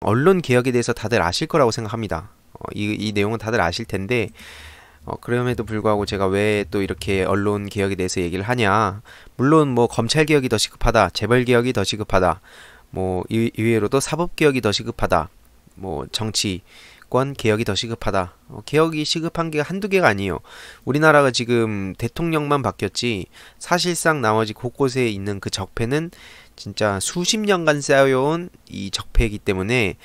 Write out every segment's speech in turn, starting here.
언론 개혁에 대해서 다들 아실 거라고 생각합니다. 어, 이, 이 내용은 다들 아실 텐데 어, 그럼에도 불구하고 제가 왜 또 이렇게 언론 개혁에 대해서 얘기를 하냐. 물론 뭐 검찰 개혁이 더 시급하다, 재벌 개혁이 더 시급하다, 뭐 이, 외로도 사법 개혁이 더 시급하다, 뭐 정치권 개혁이 더 시급하다. 어, 개혁이 시급한 게 한두 개가 아니에요. 우리나라가 지금 대통령만 바뀌었지 사실상 나머지 곳곳에 있는 그 적폐는 진짜 수십 년간 쌓여온 이 적폐이기 때문에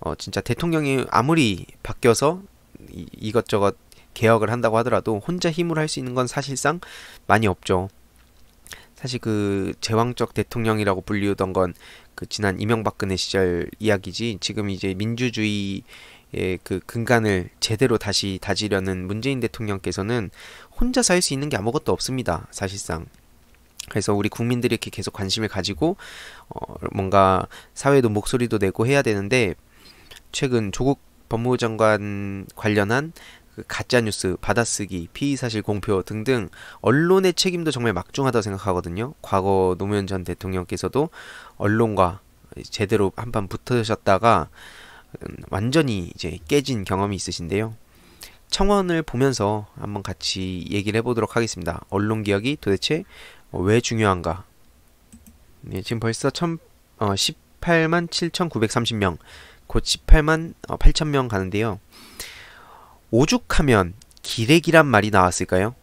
어, 진짜 대통령이 아무리 바뀌어서 이, 것저것 개혁을 한다고 하더라도 혼자 힘으로 할 수 있는 건 사실상 많이 없죠. 사실 그 제왕적 대통령이라고 불리우던 건 그 지난 이명박근혜 시절 이야기지 지금 이제 민주주의 의그 근간을 제대로 다시 다지려는 문재인 대통령께서는 혼자 살 수 있는 게 아무것도 없습니다. 사실상 그래서 우리 국민들이 이렇게 계속 관심을 가지고 어, 뭔가 사회도 목소리도 내고 해야 되는데 최근 조국 법무부 장관 관련한 그 가짜 뉴스, 받아쓰기, 피의 사실 공표 등등 언론의 책임도 정말 막중하다고 생각하거든요. 과거 노무현 전 대통령께서도 언론과 제대로 한 판 붙으셨다가 음, 완전히 이제 깨진 경험이 있으신데요. 청원을 보면서 한번 같이 얘기를 해보도록 하겠습니다. 언론 개혁이 도대체 어, 왜 중요한가? 예, 지금 벌써 천, 어, 18만 7,930명, 곧 18만 어, 8,000명 가는데요. 오죽하면 기렉이란 말이 나왔을까요?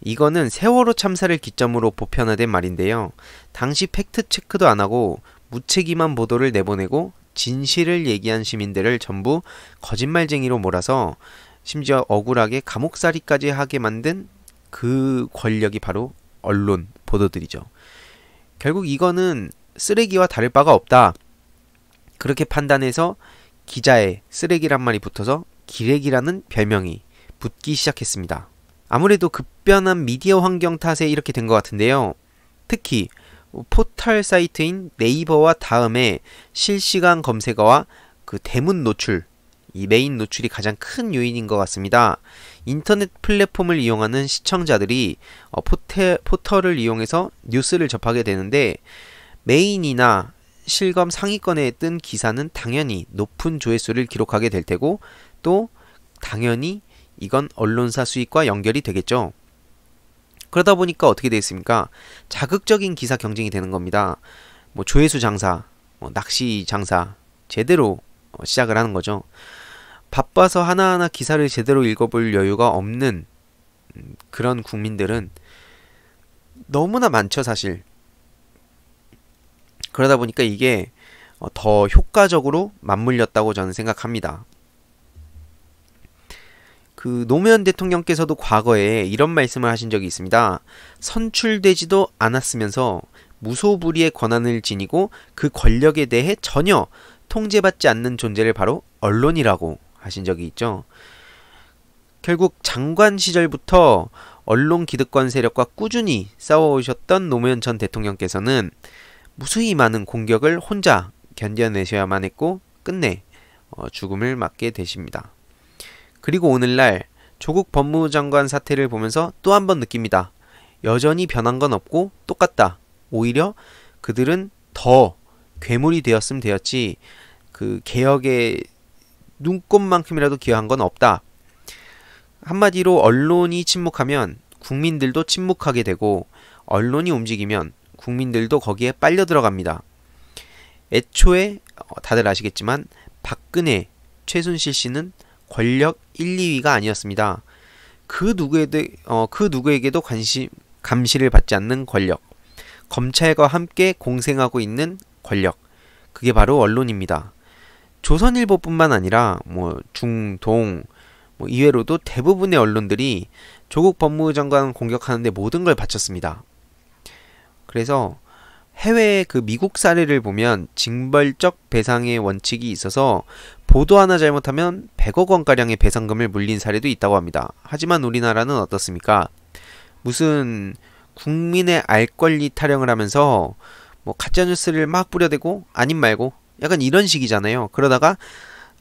이거는 세월호 참사를 기점으로 보편화된 말인데요. 당시 팩트 체크도 안 하고 무책임한 보도를 내보내고 진실을 얘기한 시민들을 전부 거짓말쟁이로 몰아서 심지어 억울하게 감옥살이까지 하게 만든 그 권력이 바로 언론, 보도드리죠. 결국 이거는 쓰레기와 다를 바가 없다. 그렇게 판단해서 기자의 쓰레기란 말이 붙어서 기레기라는 별명이 붙기 시작했습니다. 아무래도 급변한 미디어 환경 탓에 이렇게 된 것 같은데요. 특히 포털 사이트인 네이버와 다음에 실시간 검색어와 그 대문 노출 이 메인 노출이 가장 큰 요인인 것 같습니다. 인터넷 플랫폼을 이용하는 시청자들이 어, 포테, 포털을 이용해서 뉴스를 접하게 되는데 메인이나 실검 상위권에 뜬 기사는 당연히 높은 조회수를 기록하게 될 테고 또 당연히 이건 언론사 수익과 연결이 되겠죠. 그러다 보니까 어떻게 되겠습니까 자극적인 기사 경쟁이 되는 겁니다. 뭐 조회수 장사, 뭐 낚시 장사 제대로 어, 시작을 하는 거죠. 바빠서 하나하나 기사를 제대로 읽어볼 여유가 없는 음, 그런 국민들은 너무나 많죠, 사실. 그러다 보니까 이게 어, 더 효과적으로 맞물렸다고 저는 생각합니다. 그 노무현 대통령께서도 과거에 이런 말씀을 하신 적이 있습니다. 선출되지도 않았으면서 무소불위의 권한을 지니고 그 권력에 대해 전혀 통제받지 않는 존재를 바로 언론이라고 하신 적이 있죠. 결국 장관 시절부터 언론 기득권 세력과 꾸준히 싸워오셨던 노무현 전 대통령께서는 무수히 많은 공격을 혼자 견뎌내셔야만 했고 끝내 어, 죽음을 맞게 되십니다. 그리고 오늘날 조국 법무부 장관 사태를 보면서 또 한 번 느낍니다. 여전히 변한 건 없고 똑같다. 오히려 그들은 더 괴물이 되었음 되었지 그 개혁의 눈꼽만큼이라도 기여한 건 없다. 한마디로 언론이 침묵하면 국민들도 침묵하게 되고 언론이 움직이면 국민들도 거기에 빨려 들어갑니다. 애초에 어, 다들 아시겠지만 박근혜, 최순실 씨는 권력 1, 2위가 아니었습니다. 그 누구에도 어, 그 누구에게도 관심 감시를 받지 않는 권력, 검찰과 함께 공생하고 있는 권력, 그게 바로 언론입니다. 조선일보뿐만 아니라 뭐 중동 뭐 이외로도 대부분의 언론들이 조국 법무부 장관 공격하는데 모든 걸 바쳤습니다. 그래서 해외그 미국 사례를 보면 징벌적 배상의 원칙이 있어서 보도 하나 잘못하면 100억 원가량의 배상금을 물린 사례도 있다고 합니다. 하지만 우리나라는 어떻습니까? 무슨 국민의 알 권리 타령을 하면서 뭐 가짜뉴스를 막 뿌려대고 아님 말고 약간 이런 식이잖아요. 그러다가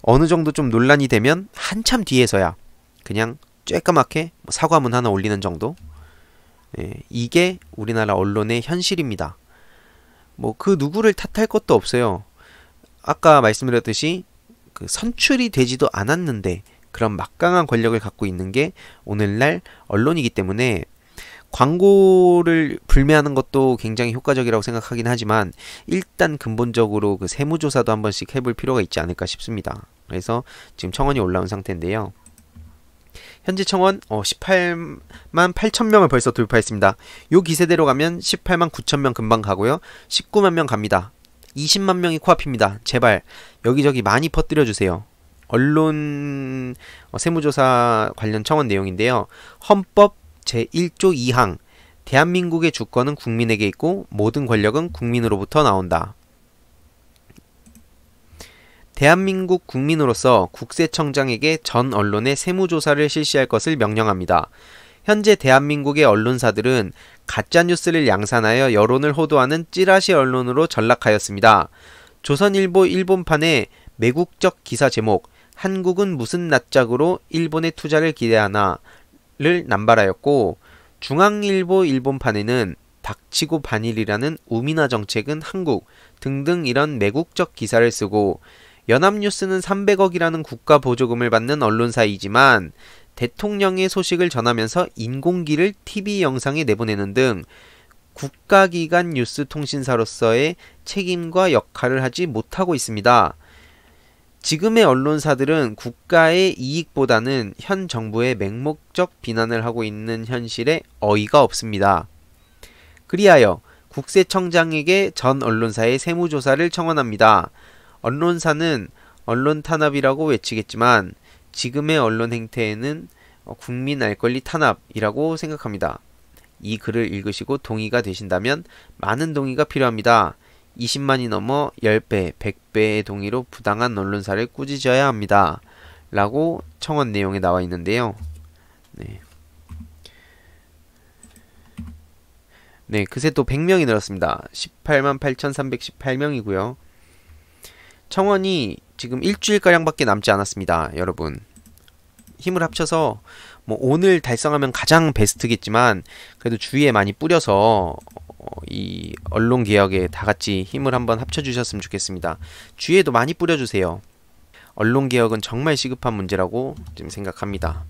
어느 정도 좀 논란이 되면 한참 뒤에서야 그냥 쬐끄맣게 뭐 사과문 하나 올리는 정도. 예, 이게 우리나라 언론의 현실입니다. 뭐 그 누구를 탓할 것도 없어요. 아까 말씀드렸듯이 그 선출이 되지도 않았는데 그런 막강한 권력을 갖고 있는 게 오늘날 언론이기 때문에 광고를 불매하는 것도 굉장히 효과적이라고 생각하긴 하지만 일단 근본적으로 그 세무조사도 한 번씩 해볼 필요가 있지 않을까 싶습니다. 그래서 지금 청원이 올라온 상태인데요. 현재 청원 어, 18만 8천 명을 벌써 돌파했습니다. 요 기세대로 가면 18만 9천 명 금방 가고요. 19만 명 갑니다. 20만 명이 코앞입니다. 제발 여기저기 많이 퍼뜨려 주세요. 언론 어, 세무조사 관련 청원 내용인데요. 헌법 제1조 2항 대한민국의 주권은 국민에게 있고 모든 권력은 국민으로부터 나온다. 대한민국 국민으로서 국세청장에게 전 언론의 세무조사를 실시할 것을 명령합니다. 현재 대한민국의 언론사들은 가짜뉴스를 양산하여 여론을 호도하는 찌라시 언론으로 전락하였습니다. 조선일보 일본판의 매국적 기사 제목 한국은 무슨 낯짝으로 일본의 투자를 기대하나 를 남발하였고 중앙일보 일본판에는 닥치고 반일이라는 우미나 정책은 한국 등등 이런 매국적 기사를 쓰고 연합뉴스는 300억이라는 국가 보조금을 받는 언론사이지만 대통령의 소식을 전하면서 인공기를 TV 영상에 내보내는 등 국가기관 뉴스 통신사로서의 책임과 역할을 하지 못하고 있습니다. 지금의 언론사들은 국가의 이익보다는 현 정부의 맹목적 비난을 하고 있는 현실에 어이가 없습니다. 그리하여 국세청장에게 전 언론사의 세무조사를 청원합니다. 언론사는 언론 탄압이라고 외치겠지만 지금의 언론 행태에는 어, 국민 알 권리 탄압이라고 생각합니다. 이 글을 읽으시고 동의가 되신다면 많은 동의가 필요합니다. 20만이 넘어 10배, 100배의 동의로 부당한 언론사를 꾸짖어야 합니다. 라고 청원 내용에 나와 있는데요. 네. 네, 그새 또 100명이 늘었습니다. 18만 8,318명이고요. 청원이 지금 일주일가량밖에 남지 않았습니다. 여러분. 힘을 합쳐서 뭐 오늘 달성하면 가장 베스트겠지만 그래도 주위에 많이 뿌려서 어, 이 언론 개혁에 다 같이 힘을 한번 합쳐주셨으면 좋겠습니다. 주에도 많이 뿌려주세요. 언론 개혁은 정말 시급한 문제라고 지금 생각합니다.